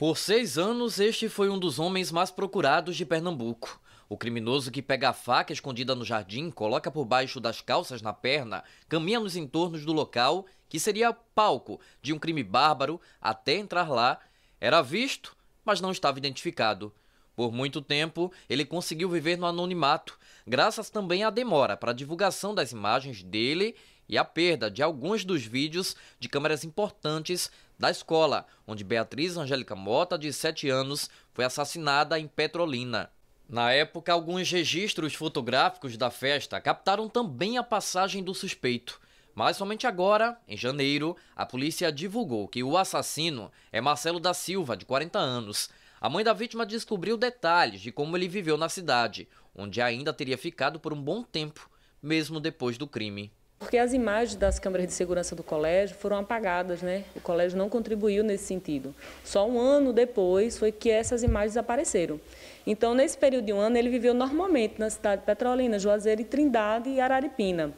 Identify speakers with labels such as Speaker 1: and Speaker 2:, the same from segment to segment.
Speaker 1: Por seis anos, este foi um dos homens mais procurados de Pernambuco. O criminoso que pega a faca escondida no jardim, coloca por baixo das calças na perna, caminha nos entornos do local, que seria palco de um crime bárbaro, até entrar lá, era visto, mas não estava identificado. Por muito tempo, ele conseguiu viver no anonimato, graças também à demora para a divulgação das imagens dele e a perda de alguns dos vídeos de câmeras importantes da escola, onde Beatriz Angélica Mota, de 7 anos, foi assassinada em Petrolina. Na época, alguns registros fotográficos da festa captaram também a passagem do suspeito. Mas somente agora, em janeiro, a polícia divulgou que o assassino é Marcelo da Silva, de 40 anos. A mãe da vítima descobriu detalhes de como ele viveu na cidade, onde ainda teria ficado por um bom tempo, mesmo depois do crime
Speaker 2: porque as imagens das câmeras de segurança do colégio foram apagadas, né? O colégio não contribuiu nesse sentido. Só um ano depois foi que essas imagens apareceram. Então, nesse período de um ano, ele viveu normalmente na cidade de Petrolina, Juazeiro e Trindade e Araripina.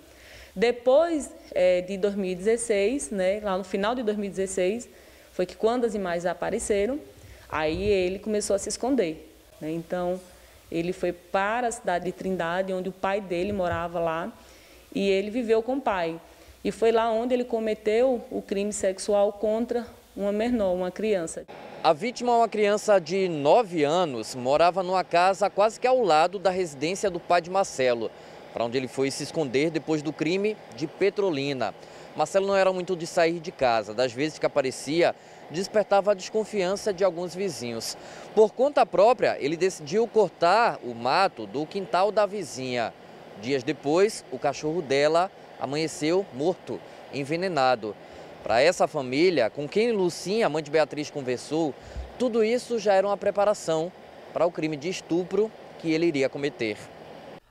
Speaker 2: Depois é, de 2016, né, lá no final de 2016, foi que quando as imagens apareceram, aí ele começou a se esconder. Né? Então, ele foi para a cidade de Trindade, onde o pai dele morava lá, e ele viveu com o pai. E foi lá onde ele cometeu o crime sexual contra uma menor, uma criança.
Speaker 1: A vítima, uma criança de 9 anos, morava numa casa quase que ao lado da residência do pai de Marcelo, para onde ele foi se esconder depois do crime de Petrolina. Marcelo não era muito de sair de casa. Das vezes que aparecia, despertava a desconfiança de alguns vizinhos. Por conta própria, ele decidiu cortar o mato do quintal da vizinha. Dias depois, o cachorro dela amanheceu morto, envenenado. Para essa família, com quem Lucinha, mãe de Beatriz, conversou, tudo isso já era uma preparação para o crime de estupro que ele iria cometer.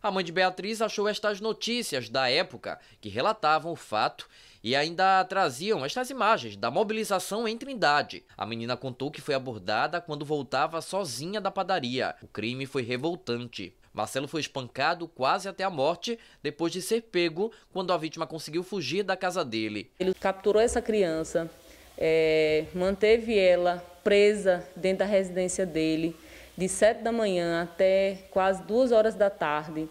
Speaker 1: A mãe de Beatriz achou estas notícias da época que relatavam o fato e ainda traziam estas imagens da mobilização em Trindade. A menina contou que foi abordada quando voltava sozinha da padaria. O crime foi revoltante. Marcelo foi espancado quase até a morte depois de ser pego quando a vítima conseguiu fugir da casa dele.
Speaker 2: Ele capturou essa criança, é, manteve ela presa dentro da residência dele de 7 da manhã até quase 2 horas da tarde.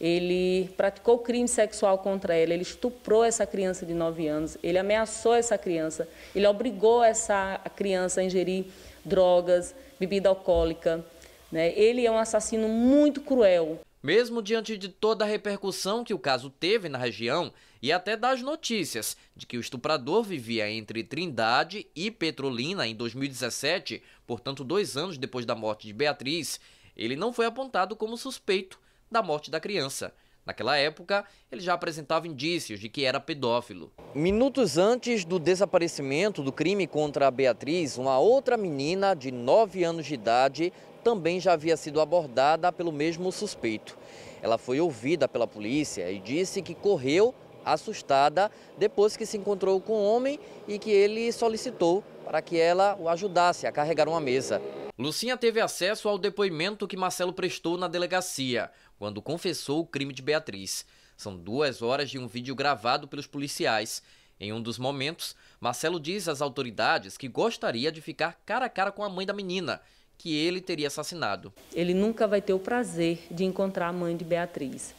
Speaker 2: Ele praticou crime sexual contra ela, ele estuprou essa criança de 9 anos, ele ameaçou essa criança, ele obrigou essa criança a ingerir drogas, bebida alcoólica. Né? Ele é um assassino muito cruel.
Speaker 1: Mesmo diante de toda a repercussão que o caso teve na região e até das notícias de que o estuprador vivia entre Trindade e Petrolina em 2017, portanto, dois anos depois da morte de Beatriz, ele não foi apontado como suspeito da morte da criança. Naquela época, ele já apresentava indícios de que era pedófilo. Minutos antes do desaparecimento do crime contra a Beatriz, uma outra menina de 9 anos de idade também já havia sido abordada pelo mesmo suspeito. Ela foi ouvida pela polícia e disse que correu assustada depois que se encontrou com o homem e que ele solicitou para que ela o ajudasse a carregar uma mesa. Lucinha teve acesso ao depoimento que Marcelo prestou na delegacia, quando confessou o crime de Beatriz. São duas horas de um vídeo gravado pelos policiais. Em um dos momentos, Marcelo diz às autoridades que gostaria de ficar cara a cara
Speaker 2: com a mãe da menina que ele teria assassinado. Ele nunca vai ter o prazer de encontrar a mãe de Beatriz.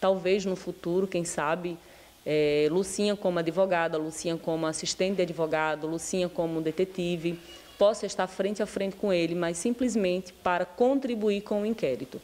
Speaker 2: Talvez no futuro, quem sabe, é, Lucinha como advogada, Lucinha como assistente de advogado, Lucinha como detetive, possa estar frente a frente com ele, mas simplesmente para contribuir com o inquérito.